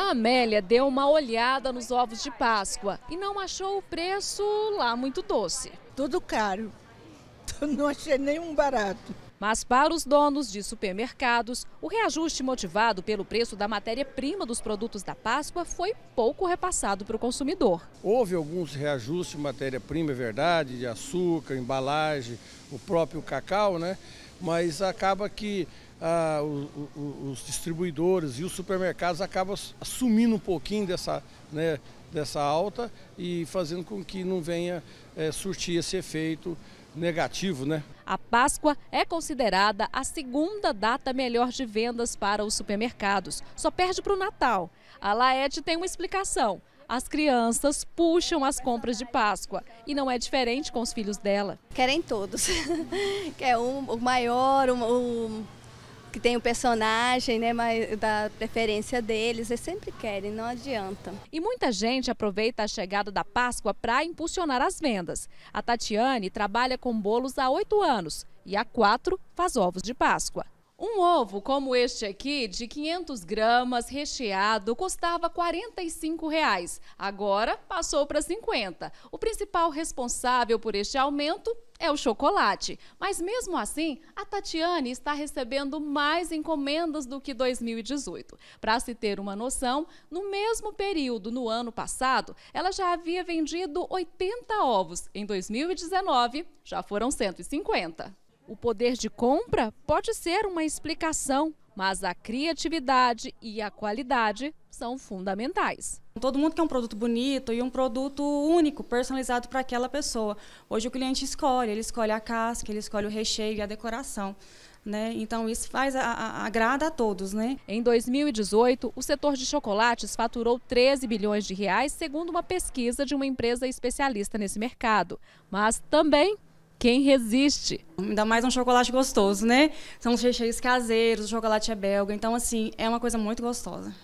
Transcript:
A Amélia deu uma olhada nos ovos de Páscoa e não achou o preço lá muito doce. Tudo caro. Não achei nenhum barato. Mas para os donos de supermercados, o reajuste motivado pelo preço da matéria-prima dos produtos da Páscoa foi pouco repassado para o consumidor. Houve alguns reajustes de matéria-prima, é verdade, de açúcar, embalagem, o próprio cacau, né? mas acaba que ah, o, o, os distribuidores e os supermercados acabam assumindo um pouquinho dessa, né, dessa alta e fazendo com que não venha é, surtir esse efeito negativo, né? A Páscoa é considerada a segunda data melhor de vendas para os supermercados. Só perde para o Natal. A Laet tem uma explicação as crianças puxam as compras de Páscoa e não é diferente com os filhos dela. Querem todos. Quer um, o maior, o, o que tem o personagem, né, mas da preferência deles, eles sempre querem, não adianta. E muita gente aproveita a chegada da Páscoa para impulsionar as vendas. A Tatiane trabalha com bolos há oito anos e há quatro faz ovos de Páscoa. Um ovo como este aqui, de 500 gramas, recheado, custava R$ 45. Reais. Agora passou para 50. O principal responsável por este aumento é o chocolate. Mas mesmo assim, a Tatiane está recebendo mais encomendas do que 2018. Para se ter uma noção, no mesmo período no ano passado, ela já havia vendido 80 ovos. Em 2019, já foram 150. O poder de compra pode ser uma explicação, mas a criatividade e a qualidade são fundamentais. Todo mundo quer um produto bonito e um produto único, personalizado para aquela pessoa. Hoje o cliente escolhe, ele escolhe a casca, ele escolhe o recheio e a decoração. Né? Então isso faz a, a, agrada a todos, né? Em 2018, o setor de chocolates faturou 13 bilhões de reais, segundo uma pesquisa de uma empresa especialista nesse mercado. Mas também quem resiste? Ainda mais um chocolate gostoso, né? São os recheios caseiros, o chocolate é belga. Então, assim, é uma coisa muito gostosa.